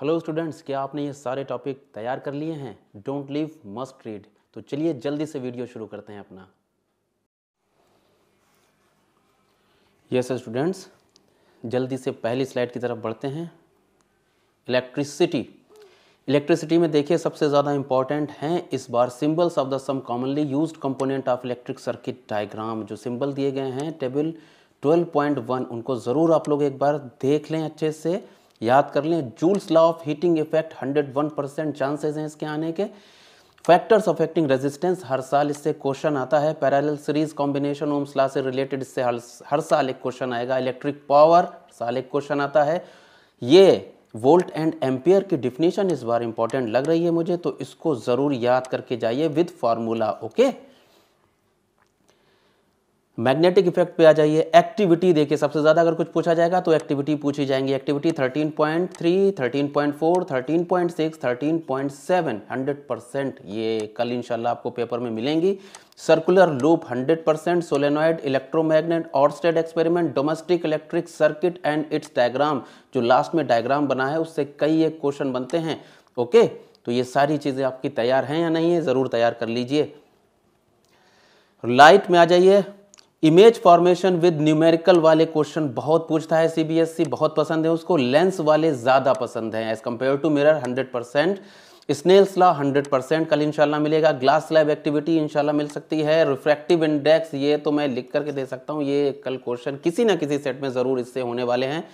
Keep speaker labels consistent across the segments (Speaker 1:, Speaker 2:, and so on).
Speaker 1: hello students क्या आपने ये सारे टॉपिक तैयार कर लिए हैं डोंट लीव मस्ट रीड तो चलिए जल्दी से वीडियो शुरू करते हैं अपना यस स्टूडेंट्स जल्दी से पहली स्लाइड की तरफ बढ़ते हैं इलेक्ट्रिसिटी इलेक्ट्रिसिटी में देखिए सबसे ज़्यादा इंपॉर्टेंट हैं इस बार symbols of the some commonly use component of electric circuit diagram जो सिंबल दिए गए हैं टेबल 12.1 उनको ज़रूर आप लोग एक बार देख लें अच्छे से याद कर लें Joule's law of heating effect 101 percent chances हैं इसके आने के फैक्टर्स अफेक्टिंग रेजिस्टेंस हर साल इससे क्वेश्चन आता है parallel series combination Ohm's law से रिलेटेड इससे हर, हर साल एक क्वेश्चन आएगा इलेक्ट्रिक पावर साल एक क्वेश्चन आता है ये वोल्ट एंड एम्पियर की डिफिनीशन इस बार इंपॉर्टेंट लग रही है मुझे तो इसको ज़रूर याद करके जाइए with formula okay magnetic effect पे आ जाइए एक्टिविटी देखिए सबसे ज़्यादा अगर कुछ पूछा जाएगा तो एक्टिविटी पूछी जाएंगी एक्टिविटी 13.3, 13.4, 13.6, 13.7 100 परसेंट ये कल इंशाल्लाह आपको पेपर में मिलेंगी circular loop 100 percent solenoid electromagnet Oersted experiment domestic electric circuit and its diagram जो लास्ट में डायग्राम बना है उससे कई एक क्वेश्चन बनते हैं ओके तो ये सारी चीज़ें आपकी तैयार हैं या नहीं है ज़रूर तैयार कर लीजिए लाइट में आ जाइए इमेज फॉर्मेशन विद न्यूमेरिकल वाले क्वेश्चन बहुत पूछता है सीबीएसई e, बहुत पसंद है उसको लेंस वाले ज़्यादा पसंद है as compare to mirror 100 percent Snell's law 100 percent कल इंशाल्लाह मिलेगा ग्लास लैब एक्टिविटी इंशाल्लाह मिल सकती है रिफ्रैक्टिव इंडेक्स ये तो मैं लिख करके दे सकता हूँ ये कल क्वेश्चन किसी ना किसी सेट में ज़रूर इससे होने वाले हैं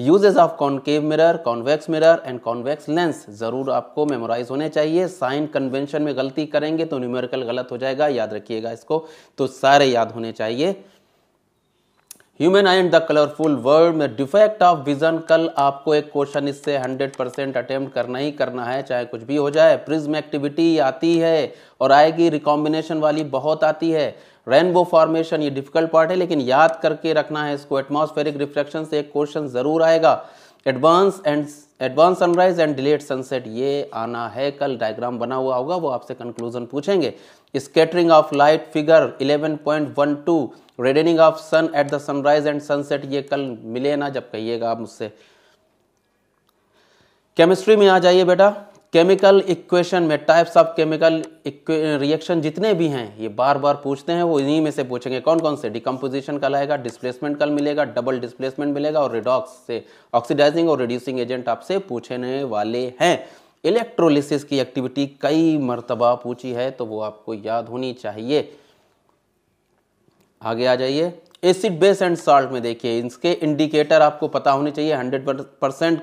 Speaker 1: uses of concave mirror convex mirror and convex lens ज़रूर आपको मेमोराइज होने चाहिए साइन कन्वेंशन में गलती करेंगे तो न्यूमेरिकल गलत हो जाएगा याद रखिएगा इसको तो सारे याद होने चाहिए human eye and the colourful world में डिफेक्ट ऑफ विजन कल आपको एक क्वेश्चन इससे 100 परसेंट अटेम्प्ट करना ही करना है चाहे कुछ भी हो जाए प्रिज्म एक्टिविटी आती है और आएगी रिकॉम्बिनेशन वाली बहुत आती है रेनबो फॉर्मेशन ये डिफिकल्ट पार्ट है लेकिन याद करके रखना है इसको एटमोस्फेरिक रिफ्लेक्शन से एक क्वेश्चन ज़रूर आएगा advance and advance sunrise and delayed sunset ये आना है कल डायग्राम बना हुआ होगा वो आपसे कंक्लूजन पूछेंगे scattering of light figure 11.12 reddening of sun at the sunrise and sunset ये कल मिले ना जब कहिएगा आप मुझसे केमिस्ट्री में आ जाइए बेटा केमिकल इक्वेशन में टाइप्स ऑफ केमिकल रिएक्शन जितने भी हैं ये बार बार पूछते हैं वो इन्हीं में से पूछेंगे कौन कौन से डिकम्पोजिशन कल आएगा डिस्प्लेसमेंट कल मिलेगा डबल डिस्प्लेसमेंट मिलेगा और रिडॉक्स से ऑक्सीडाइजिंग और रिड्यूसिंग एजेंट आपसे पूछने वाले हैं इलेक्ट्रोलिसिस की एक्टिविटी कई मरतबा पूछी है तो वो आपको याद होनी चाहिए आगे आ जाइए एसिड बेस एंड सॉल्ट में देखिए इसके इंडिकेटर आपको पता होने चाहिए 100 परसेंट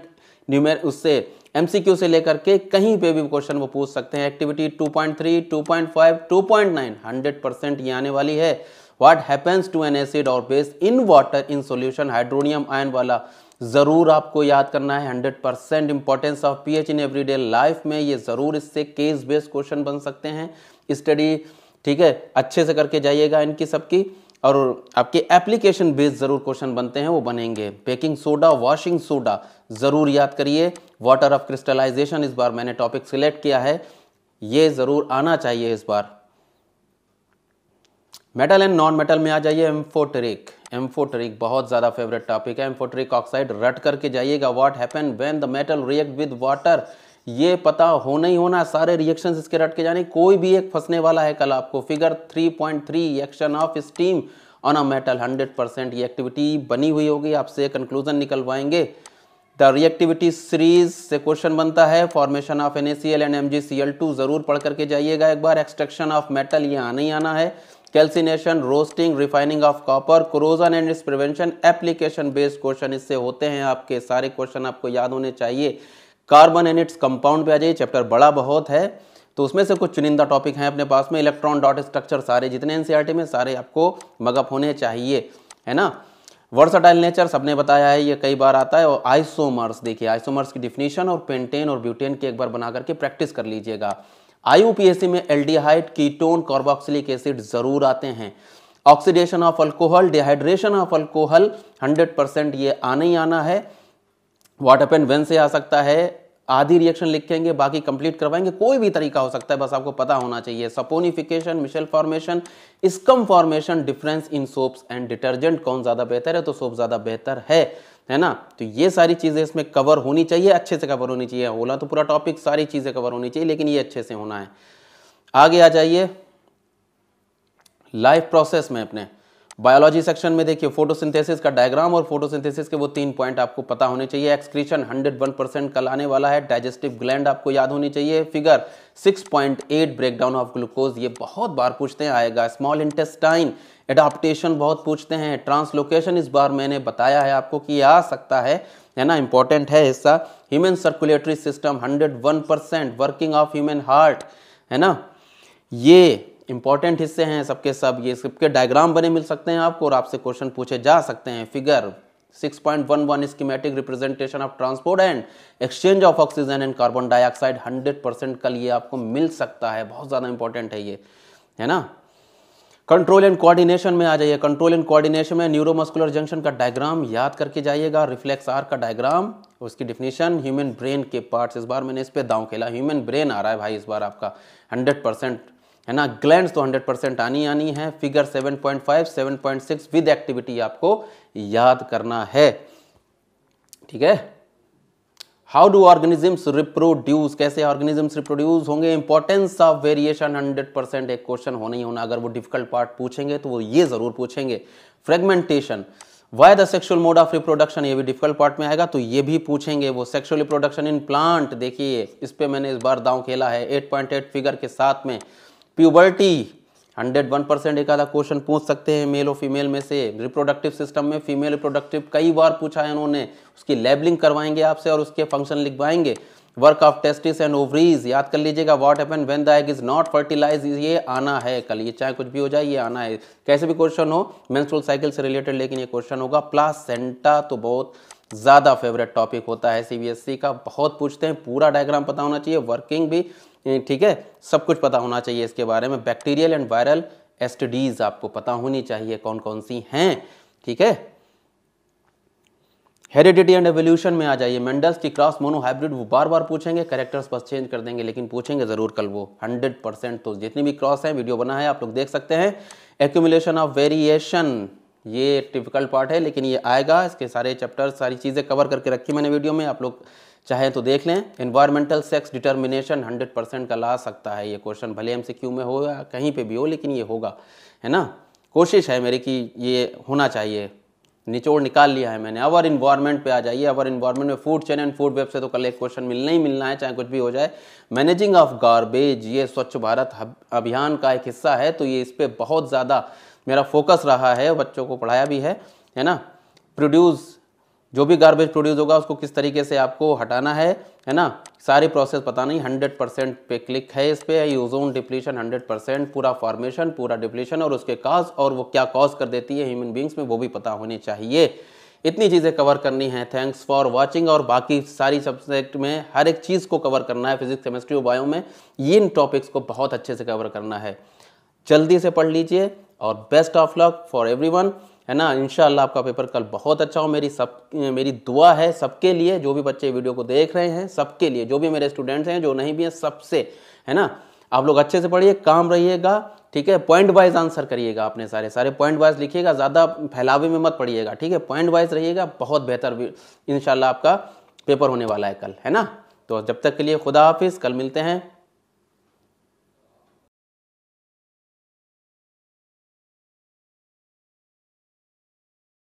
Speaker 1: न्यूमेर उससे एमसीक्यू से लेकर के कहीं पे भी क्वेश्चन वो पूछ सकते हैं एक्टिविटी 2.3, 2.5, 2.9 100 परसेंट ये आने वाली है what happens to an acid और base in water in solution hydronium ion वाला ज़रूर आपको याद करना है 100 percent importance of pH in everyday life में ये ज़रूर इससे केस बेस्ड क्वेश्चन बन सकते हैं स्टडी ठीक है अच्छे से करके जाइएगा इनकी सबकी और आपके एप्लीकेशन बेस्ड ज़रूर क्वेश्चन बनते हैं वो बनेंगे बेकिंग सोडा वॉशिंग सोडा ज़रूर याद करिए वाटर ऑफ क्रिस्टलाइजेशन इस बार मैंने टॉपिक सिलेक्ट किया है ये ज़रूर आना चाहिए इस बार मेटल एंड नॉन मेटल में आ जाइए एम्फोटरिक एम्फोटरिक बहुत ज़्यादा फेवरेट टॉपिक है एम्फोटरिक ऑक्साइड रट करके जाइएगा what happen when the metal react with water ये पता होना ही होना सारे रिएक्शन इसके रट के जाने कोई भी एक फंसने वाला है कल आपको figure 3.3 reaction of steam on a metal 100 percent ये एक्टिविटी बनी हुई होगी आपसे कंक्लूजन निकलवाएंगे द रिएक्टिविटी सीरीज से क्वेश्चन बनता है formation of N and M जरूर पढ़ करके जाइएगा एक बार एक्सट्रक्शन ऑफ मेटल ये आना ही आना है calcination roasting refining of copper corrosion and its prevention application based question इससे होते हैं आपके सारे क्वेश्चन आपको याद होने चाहिए कार्बन एंड इट्स कंपाउंड पे आ जाइए चैप्टर बड़ा बहुत है तो उसमें से कुछ चुनिंदा टॉपिक हैं अपने पास में इलेक्ट्रॉन डॉट स्ट्रक्चर सारे जितने एन में सारे आपको मगअप होने चाहिए है ना वर्सटाइल नेचर सबने बताया है ये कई बार आता है और आइसोमर्स देखिए आइसोमर्स की डिफिनीशन और पेंटेन और ब्यूटेन की एक बार बना करके प्रैक्टिस कर लीजिएगा आई में एल्डिहाइड कीटोन कार्बोक्सिलिक एसिड जरूर आते हैं oxidation of alcohol dehydration of alcohol 100 percent ये आना ही आना है वाट अपन वेन से आ सकता है आधी रिएक्शन लिखेंगे बाकी कंप्लीट करवाएंगे कोई भी तरीका हो सकता है बस आपको पता होना चाहिए saponification micelle formation scum formation difference in soaps and detergent कौन ज़्यादा बेहतर है तो सोप ज़्यादा बेहतर है है ना तो ये सारी चीज़ें इसमें कवर होनी चाहिए अच्छे से कवर होनी चाहिए ओला तो पूरा टॉपिक सारी चीज़ें कवर होनी चाहिए लेकिन ये अच्छे से होना है आगे आ जाइए लाइफ प्रोसेस में अपने बायोलॉजी सेक्शन में देखिए फोटोसिंथेसिस का डायग्राम और फोटोसिंथेसिस के वो तीन पॉइंट आपको पता होने चाहिए एक्सक्रीशन 101 परसेंट कल आने वाला है डाइजेस्टिव ग्लैंड आपको याद होनी चाहिए फिगर 6.8 ब्रेकडाउन ऑफ ग्लूकोज ये बहुत बार पूछते हैं आएगा स्मॉल इंटेस्टाइन एडाप्टेशन बहुत पूछते हैं ट्रांसलोकेशन इस बार मैंने बताया है आपको कि आ सकता है है ना इंपॉर्टेंट है हिस्सा human circulatory system 101 percent working of human heart है ना ये इंपॉर्टेंट हिस्से हैं सबके सब ये सबके डायग्राम बने मिल सकते हैं आपको और आपसे क्वेश्चन पूछे जा सकते हैं figure 6.11 schematic representation of transport and exchange of oxygen and carbon dioxide 100 percent कल ये आपको मिल सकता है बहुत ज़्यादा इंपॉर्टेंट है ये है ना कंट्रोल एंड कोऑर्डिनेशन में आ जाइए कंट्रोल एंड कोऑर्डिनेशन में न्यूरोमस्कुलर जंक्शन का डायग्राम याद करके जाइएगा रिफ्लेक्स आर का डायग्राम उसकी डिफिनेशन ह्यूमन ब्रेन के पार्ट्स इस बार मैंने इस पर दाव खेला ह्यूमन ब्रेन आ रहा है भाई इस बार आपका 100 परसेंट है ना ग्लैंड तो 100 परसेंट आनी आनी है फिगर 7.5 7.6 विद एक्टिविटी आपको याद करना है ठीक है हाउ डू ऑर्गेनिजम्स रिप्रोड्यूस कैसे ऑर्गेनिजम्स रिप्रोड्यूस होंगे इंपॉर्टेंस ऑफ वेरिएशन 100 परसेंट एक क्वेश्चन होना ही होना अगर वो डिफिकल्ट पार्ट पूछेंगे तो वो ये जरूर पूछेंगे fragmentation why the sexual mode of reproduction ये भी डिफिकल्ट पार्ट में आएगा तो ये भी पूछेंगे वो सेक्शुअल रिप्रोडक्शन इन प्लांट देखिए इस पर मैंने इस बार दाव खेला है एट फिगर के साथ में प्यूबर्टी 101 परसेंट एक आधा क्वेश्चन पूछ सकते हैं मेल और फीमेल में से रिप्रोडक्टिव सिस्टम में फीमेल रिप्रोडक्टिव कई बार पूछा है उन्होंने उसकी लेबलिंग करवाएंगे आपसे और उसके फंक्शन लिखवाएंगे work of testis and ovaries याद कर लीजिएगा what happen when the egg is not fertilise ये आना है कल ये चाहे कुछ भी हो जाए ये आना है कैसे भी क्वेश्चन हो मेंस्ट्रुअल साइकिल से रिलेटेड लेकिन ये क्वेश्चन होगा प्लासेंटा तो बहुत ज़्यादा फेवरेट टॉपिक होता है सीबीएसई e का बहुत पूछते हैं पूरा डायग्राम पता होना चाहिए वर्किंग भी ठीक है सब कुछ पता होना चाहिए इसके बारे में बैक्टीरियल एंड वायरल एसटीडीज आपको पता होनी चाहिए कौन कौन सी हैं ठीक है हेरिडिटी एंड एवोल्यूशन में आ जाइए मेंडल्स की क्रॉस मोनो हाइब्रिड वो बार बार पूछेंगे कैरेक्टर्स बस चेंज कर देंगे लेकिन पूछेंगे ज़रूर कल वो 100 परसेंट तो जितनी भी क्रॉस है वीडियो बना है आप लोग देख सकते हैं एक्यूमुलेशन ऑफ वेरिएशन ये टिपिकल पार्ट है लेकिन ये आएगा इसके सारे चैप्टर सारी चीज़ें कवर करके रखी मैंने वीडियो में आप लोग चाहें तो देख लें इन्वायरमेंटल सेक्स डिटर्मिनेशन 100 परसेंट का ला सकता है ये क्वेश्चन भले एम में हो या कहीं पे भी हो लेकिन ये होगा है ना कोशिश है मेरी कि ये होना चाहिए निचोड़ निकाल लिया है मैंने अवर इन्वायरमेंट पे आ जाइए अवर इन्वायरमेंट में food chain and food web से तो कल एक क्वेश्चन मिलना ही मिलना है चाहे कुछ भी हो जाए मैनेजिंग ऑफ गार्बेज ये स्वच्छ भारत अभियान का एक हिस्सा है तो ये इस पर बहुत ज़्यादा मेरा फोकस रहा है बच्चों को पढ़ाया भी है है ना प्रोड्यूस जो भी गार्बेज प्रोड्यूस होगा उसको किस तरीके से आपको हटाना है है ना सारी प्रोसेस पता नहीं हंड्रेड परसेंट पे क्लिक है इस पर यूजोन डिप्लीशन हंड्रेड परसेंट पूरा फॉर्मेशन पूरा डिप्लीशन और उसके काज और वो क्या कॉज कर देती है ह्यूमन बींग्स में वो भी पता होने चाहिए इतनी चीज़ें कवर करनी है थैंक्स फॉर वॉचिंग और बाकी सारी सब्जेक्ट में हर एक चीज़ को कवर करना है फिजिक्स केमिस्ट्री और बायो में इन टॉपिक्स को बहुत अच्छे से कवर करना है जल्दी से पढ़ लीजिए और best of luck for every है ना इन आपका पेपर कल बहुत अच्छा हो मेरी सब मेरी दुआ है सबके लिए जो भी बच्चे वीडियो को देख रहे हैं सबके लिए जो भी मेरे स्टूडेंट्स हैं जो नहीं भी हैं सबसे है ना आप लोग अच्छे से पढ़िए काम रहिएगा ठीक है पॉइंट वाइज आंसर करिएगा आपने सारे सारे पॉइंट वाइज लिखिएगा ज़्यादा फैलावे में मत पढ़िएगा ठीक है पॉइंट वाइज रहिएगा बहुत बेहतर इन आपका पेपर होने वाला है कल है ना तो जब तक के लिए खुदा हाफिज़ कल मिलते हैं